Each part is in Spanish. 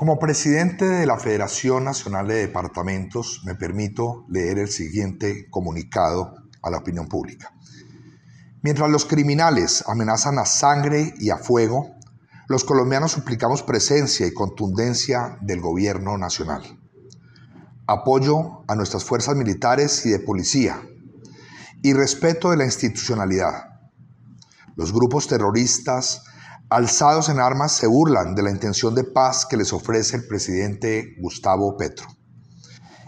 Como presidente de la Federación Nacional de Departamentos, me permito leer el siguiente comunicado a la opinión pública. Mientras los criminales amenazan a sangre y a fuego, los colombianos suplicamos presencia y contundencia del gobierno nacional. Apoyo a nuestras fuerzas militares y de policía y respeto de la institucionalidad. Los grupos terroristas alzados en armas, se burlan de la intención de paz que les ofrece el presidente Gustavo Petro.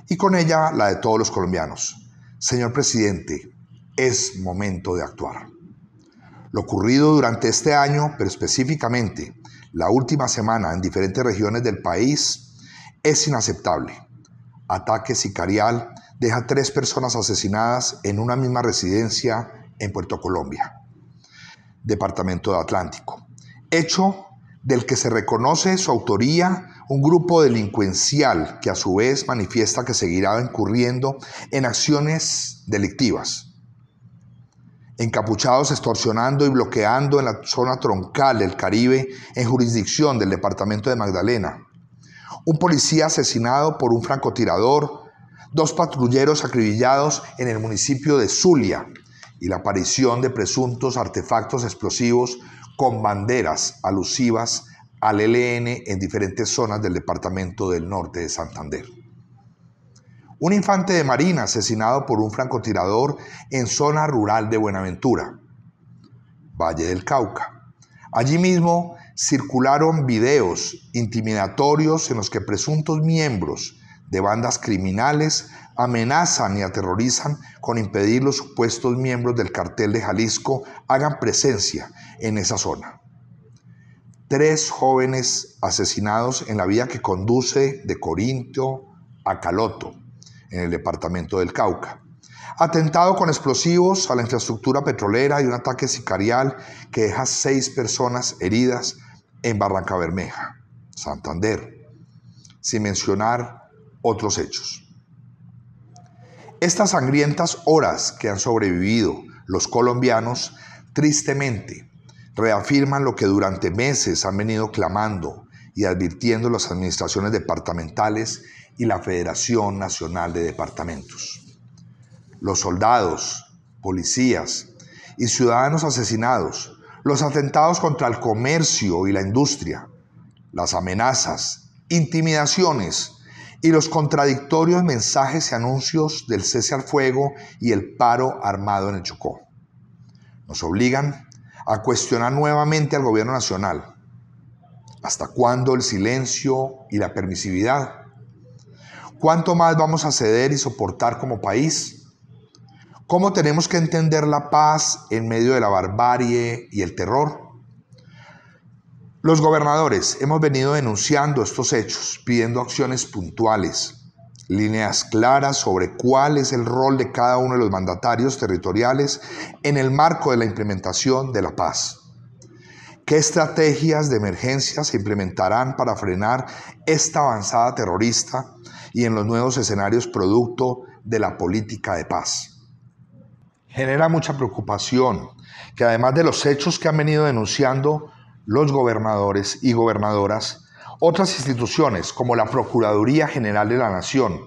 Y con ella la de todos los colombianos. Señor presidente, es momento de actuar. Lo ocurrido durante este año, pero específicamente la última semana en diferentes regiones del país, es inaceptable. Ataque sicarial deja tres personas asesinadas en una misma residencia en Puerto Colombia, departamento de Atlántico hecho del que se reconoce su autoría un grupo delincuencial que a su vez manifiesta que seguirá incurriendo en acciones delictivas. Encapuchados extorsionando y bloqueando en la zona troncal del Caribe en jurisdicción del departamento de Magdalena. Un policía asesinado por un francotirador, dos patrulleros acribillados en el municipio de Zulia y la aparición de presuntos artefactos explosivos con banderas alusivas al ELN en diferentes zonas del departamento del norte de Santander. Un infante de Marina asesinado por un francotirador en zona rural de Buenaventura, Valle del Cauca. Allí mismo circularon videos intimidatorios en los que presuntos miembros de bandas criminales amenazan y aterrorizan con impedir los supuestos miembros del cartel de Jalisco hagan presencia en esa zona. Tres jóvenes asesinados en la vía que conduce de Corinto a Caloto, en el departamento del Cauca. Atentado con explosivos a la infraestructura petrolera y un ataque sicarial que deja seis personas heridas en Barranca Bermeja, Santander, sin mencionar otros hechos. Estas sangrientas horas que han sobrevivido los colombianos, tristemente, reafirman lo que durante meses han venido clamando y advirtiendo las administraciones departamentales y la Federación Nacional de Departamentos. Los soldados, policías y ciudadanos asesinados, los atentados contra el comercio y la industria, las amenazas, intimidaciones, y los contradictorios mensajes y anuncios del cese al fuego y el paro armado en el Chocó. Nos obligan a cuestionar nuevamente al gobierno nacional. ¿Hasta cuándo el silencio y la permisividad? ¿Cuánto más vamos a ceder y soportar como país? ¿Cómo tenemos que entender la paz en medio de la barbarie y el terror? Los gobernadores hemos venido denunciando estos hechos, pidiendo acciones puntuales, líneas claras sobre cuál es el rol de cada uno de los mandatarios territoriales en el marco de la implementación de la paz. ¿Qué estrategias de emergencia se implementarán para frenar esta avanzada terrorista y en los nuevos escenarios producto de la política de paz? Genera mucha preocupación que además de los hechos que han venido denunciando, los gobernadores y gobernadoras, otras instituciones como la Procuraduría General de la Nación,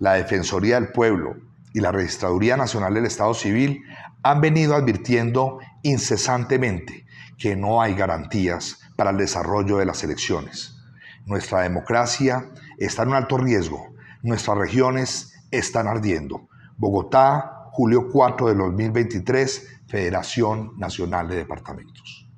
la Defensoría del Pueblo y la Registraduría Nacional del Estado Civil han venido advirtiendo incesantemente que no hay garantías para el desarrollo de las elecciones. Nuestra democracia está en un alto riesgo. Nuestras regiones están ardiendo. Bogotá, julio 4 de 2023, Federación Nacional de Departamentos.